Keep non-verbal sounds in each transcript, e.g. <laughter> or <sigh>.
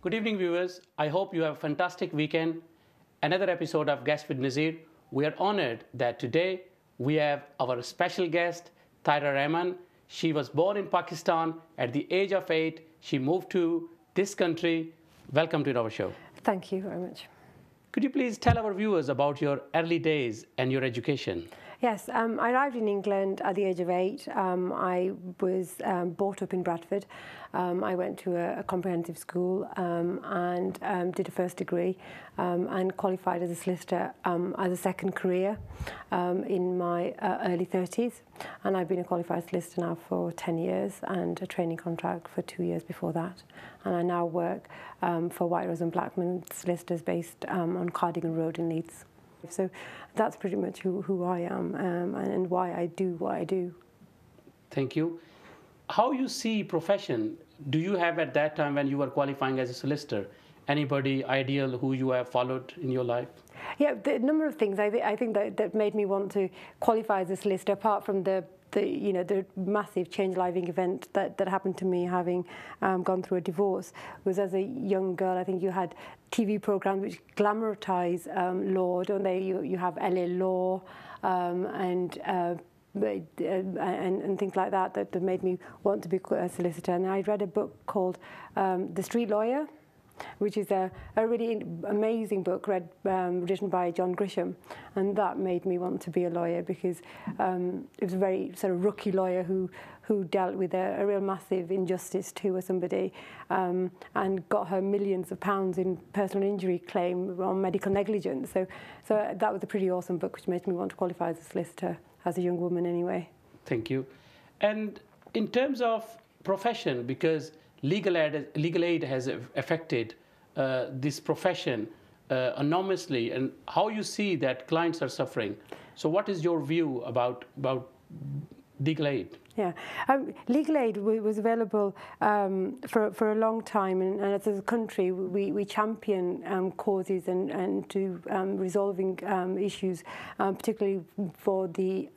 Good evening, viewers. I hope you have a fantastic weekend. Another episode of Guest with Nazir. We are honored that today we have our special guest, Tyra Rahman. She was born in Pakistan. At the age of eight, she moved to this country. Welcome to our show. Thank you very much. Could you please tell our viewers about your early days and your education? Yes, um, I arrived in England at the age of eight. Um, I was um, brought up in Bradford. Um, I went to a, a comprehensive school um, and um, did a first degree and qualified as a solicitor as a second career in my uh, early 30s. And I've been a qualified solicitor now for 10 years and a training contract for two years before that. And I now work for White Rose and Blackman solicitors based on Cardigan Road in Leeds. So that's pretty much who, who I am um, and, and why I do what I do. Thank you. How you see profession? Do you have at that time when you were qualifying as a solicitor, anybody ideal who you have followed in your life? Yeah, the number of things I, th I think that, that made me want to qualify as a solicitor, apart from the the you know the massive change living event that, that happened to me having um, gone through a divorce was as a young girl I think you had TV programs which glamorize um, law don't they you you have LA Law um, and uh, uh, and, and, things like that, that made me want to be a solicitor. And I read a book called um, The Street Lawyer which is a, a really amazing book read um, written by John Grisham, and that made me want to be a lawyer because um, it was a very sort of rookie lawyer who who dealt with a, a real massive injustice to somebody um, and got her millions of pounds in personal injury claim on medical negligence. So, so that was a pretty awesome book, which made me want to qualify as a solicitor as a young woman, anyway. Thank you, and in terms of profession, because legal aid, legal aid has affected uh, this profession uh, enormously and how you see that clients are suffering. So what is your view about, about legal aid? Yeah, um, legal aid was available um, for, for a long time, and, and, as a country, we, we champion um, causes and, and to um, resolving um, issues, um, particularly for the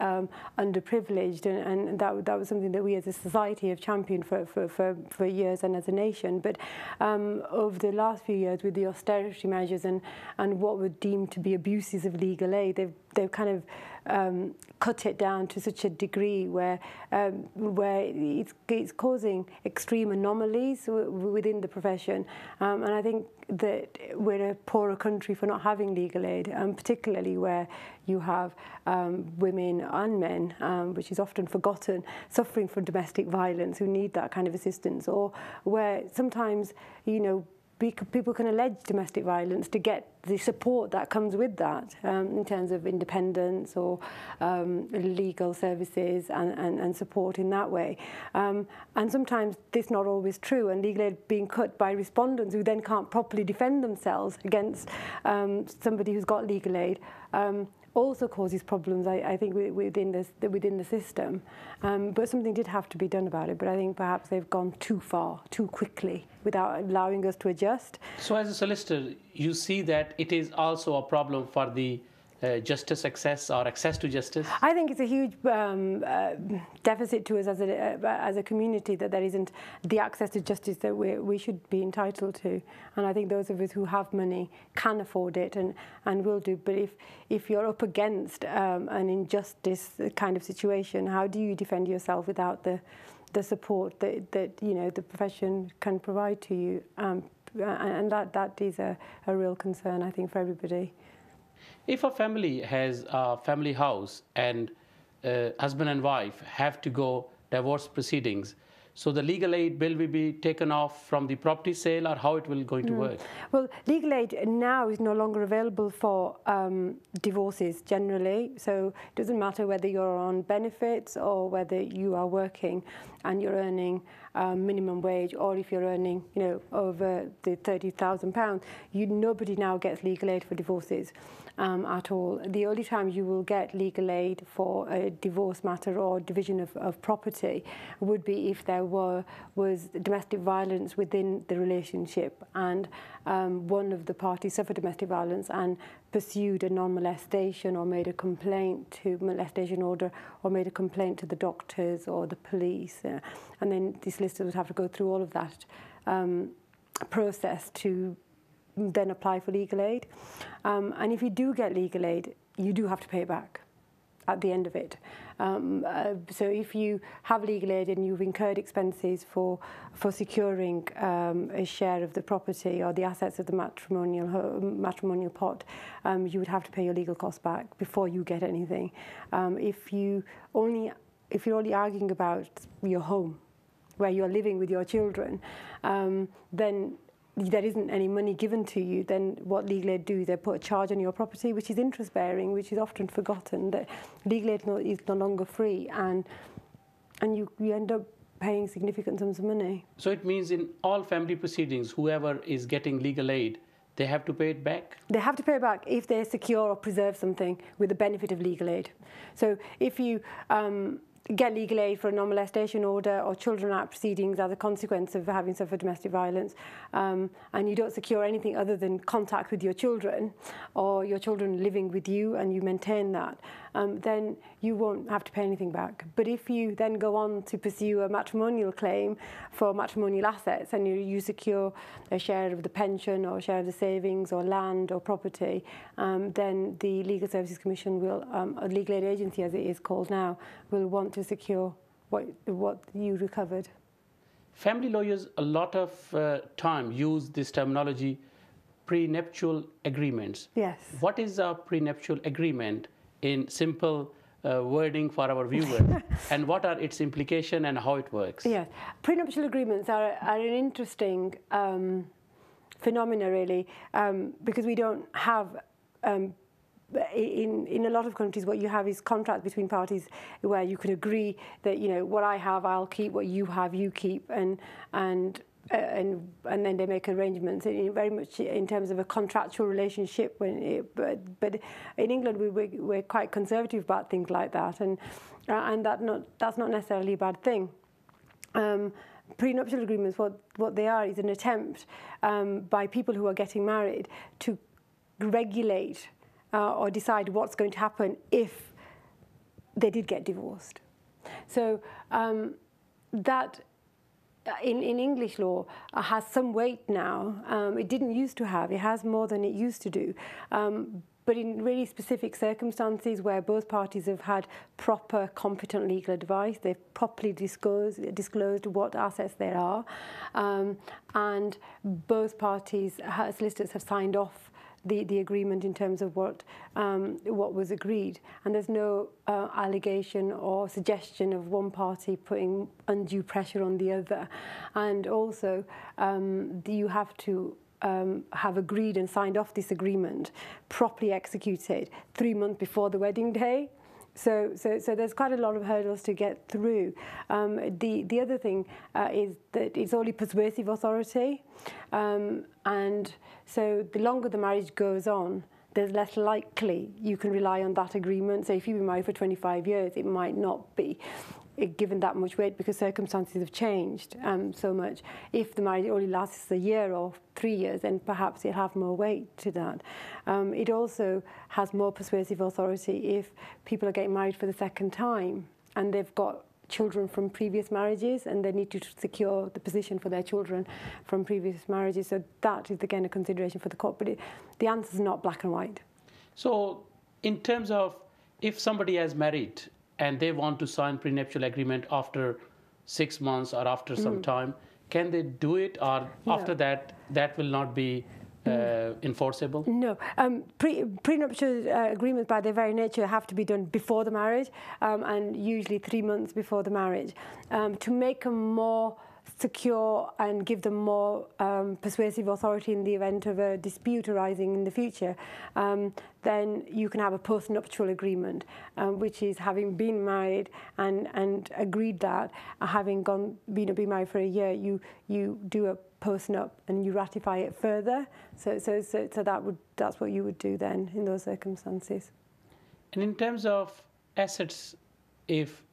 underprivileged, and, and, that, that was something that we as a society have championed for, for, for, for years and as a nation. But over the last few years, with the austerity measures and, and what were deemed to be abuses of legal aid, they've, they've kind of um, cut it down to such a degree where um, where it's, it's causing extreme anomalies within the profession. Um, and I think that we're a poorer country for not having legal aid, and um, particularly where you have um, women and men, um, which is often forgotten, suffering from domestic violence who need that kind of assistance, or where sometimes you know people can allege domestic violence to get the support that comes with that um, in terms of independence or um, legal services and, and, and, support in that way. Um, and sometimes this not always true, and legal aid being cut by respondents who then can't properly defend themselves against um, somebody who's got legal aid. Um, also causes problems, I, I think, within, this, within the system. Um, but something did have to be done about it. But I think perhaps they've gone too far, too quickly, without allowing us to adjust. So, as a solicitor, you see that it is also a problem for the uh, justice access or access to justice? I think it's a huge um, uh, deficit to us as a, uh, as a community that there isn't the access to justice that we, we should be entitled to. And I think those of us who have money can afford it and, and will do. But if, if you're up against um, an injustice kind of situation, how do you defend yourself without the the support that, that you know the profession can provide to you um, and that that is a, a real concern I think for everybody. If a family has a family house and uh, husband and wife have to go divorce proceedings, so the legal aid bill will be taken off from the property sale or how it will going mm. work? Well, legal aid now is no longer available for um, divorces generally. So it doesn't matter whether you're on benefits or whether you are working and you're earning um, minimum wage or if you're earning, you know, over the £30,000, nobody now gets legal aid for divorces um, at all. The only time you will get legal aid for a divorce matter or division of, of property would be if there there were, was domestic violence within the relationship, and um, one of the parties suffered domestic violence and pursued a non molestation or made a complaint to molestation order or made a complaint to the doctors or the police. and then these listers would have to go through all of that um, process to then apply for legal aid. Um, and if you do get legal aid, you do have to pay it back at the end of it. Um, uh, so if you have legal aid and you've incurred expenses for for securing um, a share of the property or the assets of the matrimonial matrimonial pot, um, you would have to pay your legal costs back before you get anything. Um, if you only if you're only arguing about your home, where you're living with your children, um, then there isn't any money given to you, then what legal aid do? They put a charge on your property, which is interest bearing, which is often forgotten. That legal aid no, is no longer free, and and you, you end up paying significant sums of money. So it means in all family proceedings, whoever is getting legal aid, they have to pay it back? They have to pay it back if they secure or preserve something with the benefit of legal aid. So if you um, get legal aid for a non-molestation order or children act proceedings as a consequence of having suffered domestic violence um, and you don't secure anything other than contact with your children or your children living with you and you maintain that um, then you won't have to pay anything back. But if you then go on to pursue a matrimonial claim for matrimonial assets and you, you secure a share of the pension or a share of the savings or land or property, um, then the Legal Services Commission will, um, or Legal Aid Agency as it is called now, will want to secure what, what you recovered. Family lawyers, a lot of uh, time, use this terminology prenuptial agreements. Yes. What is a prenuptial agreement? in simple uh, wording for our viewers <laughs> and what are its implication and how it works. Yes, prenuptial agreements are, are an interesting um, phenomena really um, because we don't have um, in, in a lot of countries, what you have is contracts between parties where you can agree that, you know, what I have, I'll keep, what you have, you keep, and, and uh, and and then they make arrangements in, very much in terms of a contractual relationship. When it, but but in England we we're, we're quite conservative about things like that, and uh, and that not that's not necessarily a bad thing. Um, prenuptial agreements, what what they are, is an attempt um, by people who are getting married to regulate uh, or decide what's going to happen if they did get divorced. So um, that uh, in, in English law uh, has some weight now. Um, it didn't used to have. It has more than it used to do. Um, but in really specific circumstances where both parties have had proper, competent legal advice, they've properly disclosed, disclosed what assets there are, um, and both parties, uh, solicitors, have signed off the, the agreement in terms of what, um, what was agreed. And there's no uh, allegation or suggestion of one party putting undue pressure on the other. And also, um, you have to um, have agreed and signed off this agreement, properly executed three months before the wedding day. So, so, so there's quite a lot of hurdles to get through. Um, the, the other thing uh, is that it's only persuasive authority. Um, and so the longer the marriage goes on, there's less likely you can rely on that agreement. So if you've been married for 25 years, it might not be given that much weight because circumstances have changed um, so much. If the marriage only lasts a year or three years, then perhaps it'll have more weight to that. Um, it also has more persuasive authority if people are getting married for the second time and they've got children from previous marriages and they need to secure the position for their children from previous marriages. So that is again a consideration for the court, but it, the answer is not black and white. So in terms of if somebody has married and they want to sign prenuptial agreement after six months or after mm. some hmm. time, can they do it or yeah. after that, that will not be uh, hmm. enforceable? No. Um, pre- prenuptial uh, agreements, by their very nature, have to be done before the marriage um, and usually three months before the marriage. Um, to make them more secure and give them more um, persuasive authority in the event of a dispute arising in the future, um, then you can have a post-nuptial agreement, um, which is having been married and, and agreed that, uh, having gone been, been married for a year, you, you do a post-nup and you ratify it further. So, so, so, so that would, that's what you would do then in those circumstances. And in terms of assets, if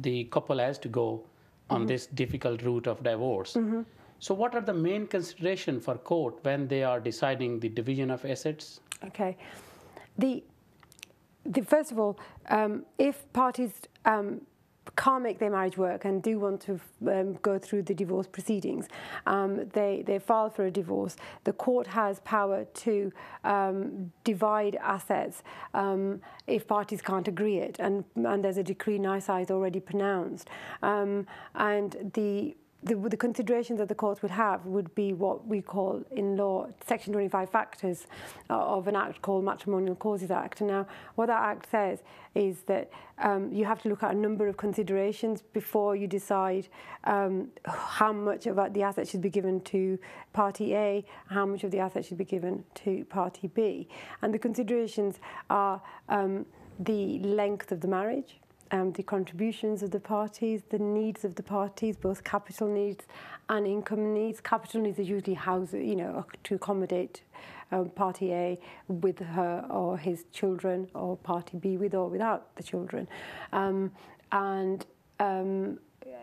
the couple has to go on mm-hmm. this difficult route of divorce. Mm-hmm. So, what are the main consideration for court when they are deciding the division of assets? Okay, the, the first of all, um, if parties um, can't make their marriage work and do want to um, go through the divorce proceedings, um, they, they file for a divorce. The court has power to um, divide assets um, if parties can't agree it, and, and there's a decree NICE already pronounced. Um, and the the, the consideration that the court would have would be what we call in law section 25 factors uh, of an act called matrimonial causes act and now what that act says is that um, you have to look at a number of considerations before you decide um, how much of the asset should be given to party A how much of the asset should be given to party B and the considerations are um, the length of the marriage um, the contributions of the parties, the needs of the parties, both capital needs and income needs. Capital needs are usually house, you know, to accommodate um, party A with her or his children, or party B with or without the children, um, and um,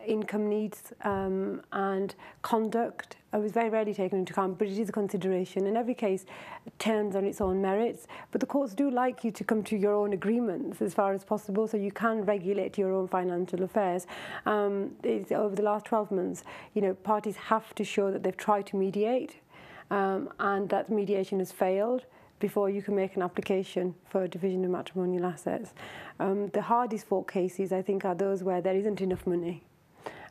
income needs um, and conduct. I was very rarely taken into account, but it is a consideration. In every case, turns on its own merits. But the courts do like you to come to your own agreements as far as possible, so you can regulate your own financial affairs. Um, over the last 12 months, you know, parties have to show that they've tried to mediate um, and that mediation has failed before you can make an application for a division of matrimonial assets. Um, the hardest fought cases, I think, are those where there isn't enough money.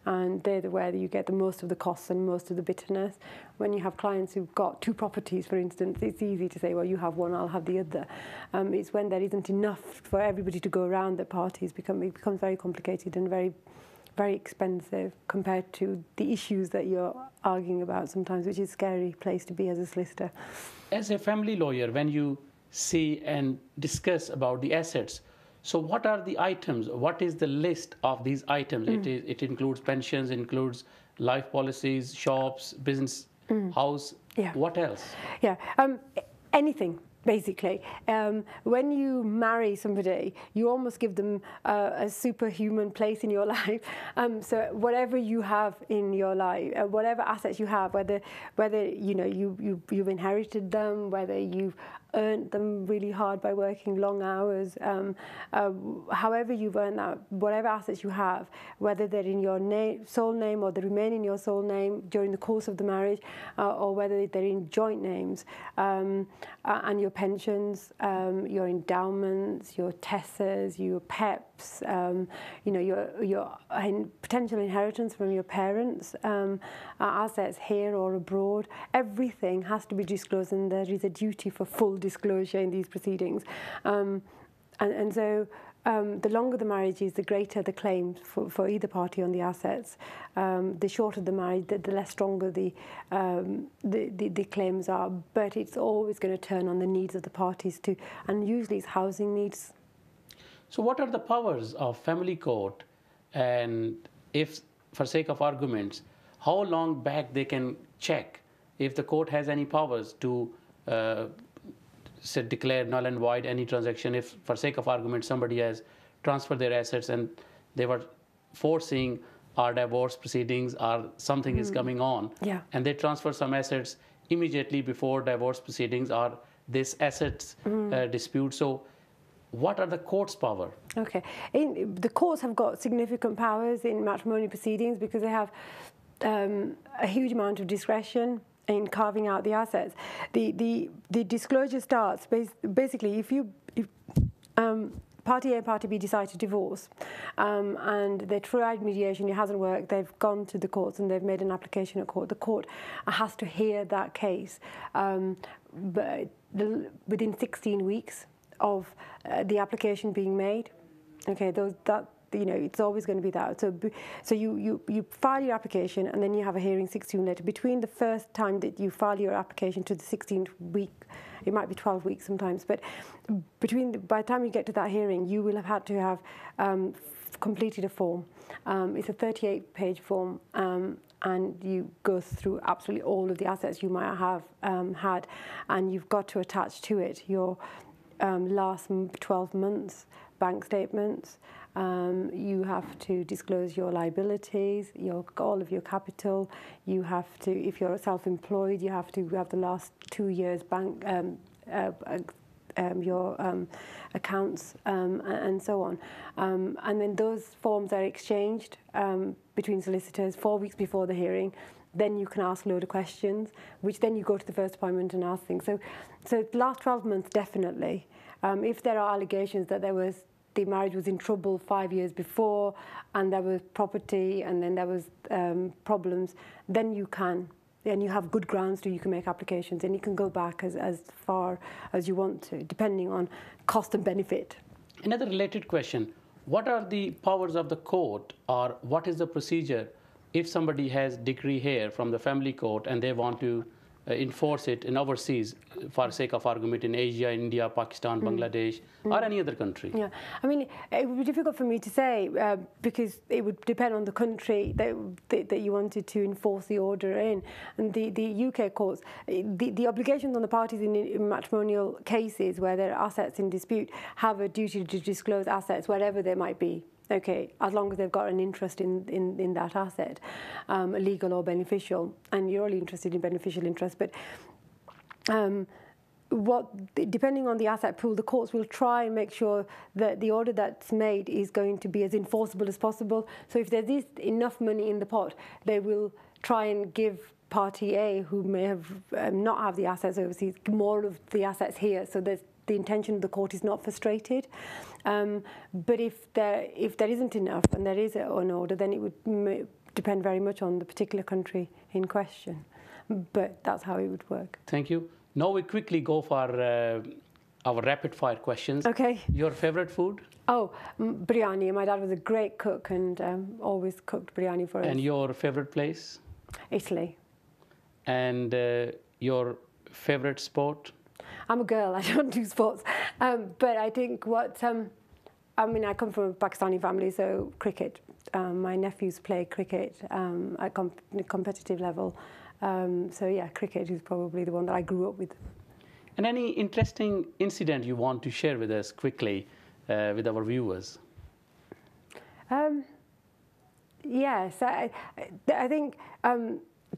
And they're the, where you get the most of the costs and most of the bitterness. When you have clients who've got two properties, for instance, it's easy to say, well, you have one, I'll have the other. Um, it's when there isn't enough for everybody to go around that parties become, it becomes very complicated and very very expensive compared to the issues that you're arguing about sometimes, which is a scary place to be as a solicitor as a family lawyer, when you see and discuss about the assets, so what are the items? What is the list of these items? Mm. It, is, it includes pensions, includes life policies, shops, business, mm. house. Yeah. What else? Yeah. Um, anything basically. Um, when you marry somebody, you almost give them uh, a superhuman place in your <laughs> life. Um, so whatever you have in your life, uh, whatever assets you have, whether whether you know you, you you've inherited them, whether you've earned them really hard by working long hours. Um, uh, however, you've earned that, whatever assets you have, whether they're in your name, sole name or they remain in your sole name during the course of the marriage, uh, or whether they're in joint names, um, uh, and your pensions, um, your endowments, your TESAs, your PEPs, um, you know, your, your in potential inheritance from your parents, um, uh, assets here or abroad, everything has to be disclosed, and there is a duty for full disclosure in these proceedings. Um, and, and, so um, the longer the marriage is, the greater the claim for, for either party on the assets. Um, the shorter the marriage, the, the less stronger the, um, the, the, the, claims are. But it's always going to turn on the needs of the parties too, and usually it's housing needs. So, what are the powers of family court, and if, for sake of arguments, how long back they can check if the court has any powers to uh, say, declare null and void any transaction if, for sake of argument, somebody has transferred their assets and they were forcing our divorce proceedings or something mm. is hmm. coming on, yeah. and they transfer some assets immediately before divorce proceedings or this assets mm. uh, dispute. So what are the court's power? Okay. In, the courts have got significant powers in matrimony proceedings because they have um, a huge amount of discretion in carving out the assets. The the the disclosure starts bas- basically if you if um, Party A, and Party B decide to divorce, um, and they tried mediation. It hasn't worked. They've gone to the courts and they've made an application at court. The court has to hear that case, um, but the, within 16 weeks of uh, the application being made. Okay, those, that you know, it's always going to be that. So, so you, you, you file your application and then you have a hearing 16 letter. Between the first time that you file your application to the 16th week, it might be 12 weeks sometimes, but between the, by the time you get to that hearing, you will have had to have um, completed a form. Um, it's a 38 page form. Um, and you go through absolutely all of the assets you might have um, had, and you've got to attach to it your um, last 12 months bank statements. Um, you have to disclose your liabilities, your all of your capital. You have to, if you're self-employed, you have to have the last two years bank um, uh, um, your um, accounts um, and so on. Um, and then those forms are exchanged um, between solicitors four weeks before the hearing. Then you can ask a load of questions, which then you go to the first appointment and ask things. So, so the last 12 months definitely. Um, if there are allegations that there was the marriage was in trouble five years before and there was property and then there was um, problems, then you can. and you have good grounds to you can make applications and you can go back as, as far as you want to, depending on cost and benefit. Another related question, what are the powers of the court or what is the procedure if somebody has decree here from the family court and they want to uh, enforce it in overseas uh, for sake of argument in Asia, India, Pakistan, mm. Bangladesh, mm. or any other country. Yeah, I mean, it would be difficult for me to say uh, because it would depend on the country that, that, that, you wanted to enforce the order in. And the, the UK courts, eh, the, the obligations on the parties in, in matrimonial cases where there are assets in dispute have a duty to disclose assets wherever they might be okay, as long as they've got an interest in, in, in that asset, um, legal or beneficial, and you're only interested in beneficial interest, but um, what depending on the asset pool, the courts will try and make sure that the order that's made is going to be as enforceable as possible. So if there is enough money in the pot, they will try and give party A, who may have um, not have the assets overseas, more of the assets here, so that the intention of the court is not frustrated. Um, but if there, if there isn't enough and there is an order, then it would depend very much on the particular country in question. But that's how it would work. Thank you. Now we quickly go for uh, our rapid fire questions. Okay. Your favorite food? Oh, biryani. My dad was a great cook and um, always cooked biryani for and us. And your favorite place? Italy. And uh, your favorite sport? I'm a girl, <laughs> I don't do sports. Um, but I think what, um, I mean, I come from a Pakistani family, so cricket. Um, my nephews play cricket um, at comp competitive level. Um, so yeah, cricket is probably the one that I grew up with. And any interesting incident you want to share with us quickly, uh, with our viewers? Um, yes, I, I think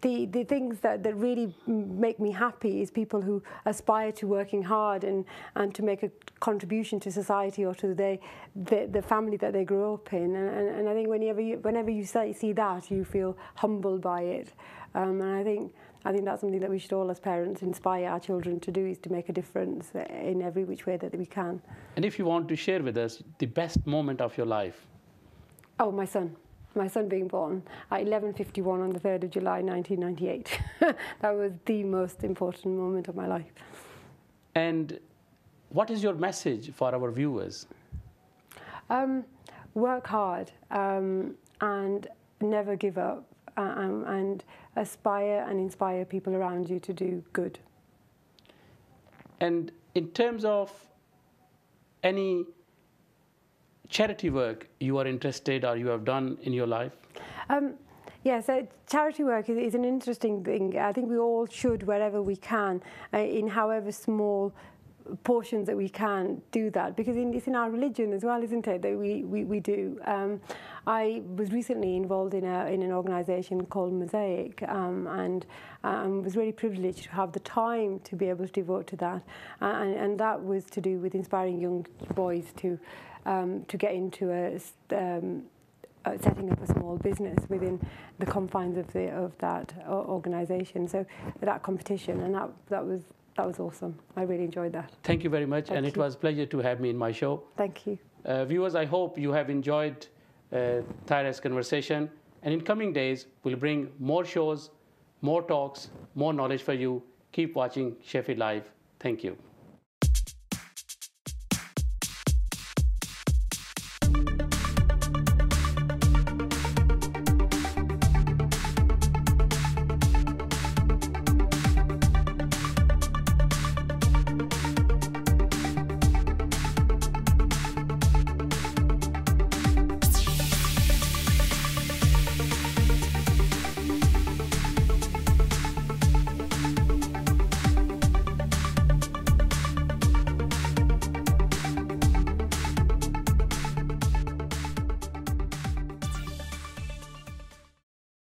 the, the things that, that really make me happy is people who aspire to working hard and, and to make a contribution to society or to the, the, the family that they grew up in. And, and, and I think whenever you, whenever you say, see that, you feel humbled by it. Um, and I think, I think that's something that we should all as parents inspire our children to do is to make a difference in every which way that we can. And if you want to share with us the best moment of your life? Oh, my son my son being born at 11.51 on the 3rd of July 1998. <laughs> that was the most important moment of my life. And what is your message for our viewers? Um, work hard um, and never give up uh, um, and aspire and inspire people around you to do good. And in terms of any charity work you are interested or you have done in your life? Um, yeah, so charity work is, is, an interesting thing. I think we all should, wherever we can, uh, in however small portions that we can do that because in, it's in our religion as well isn't it that we we, we do um, I was recently involved in a in an organization called mosaic um, and um, was really privileged to have the time to be able to devote to that uh, and, and that was to do with inspiring young boys to um, to get into a, um, setting up a small business within the confines of the of that organization. So that competition and that that was that was awesome. I really enjoyed that. Thank you very much, Thank and you. it was a pleasure to have me in my show. Thank you, uh, viewers. I hope you have enjoyed uh, Tyra's conversation, and in coming days we'll bring more shows, more talks, more knowledge for you. Keep watching Sheffield Live. Thank you.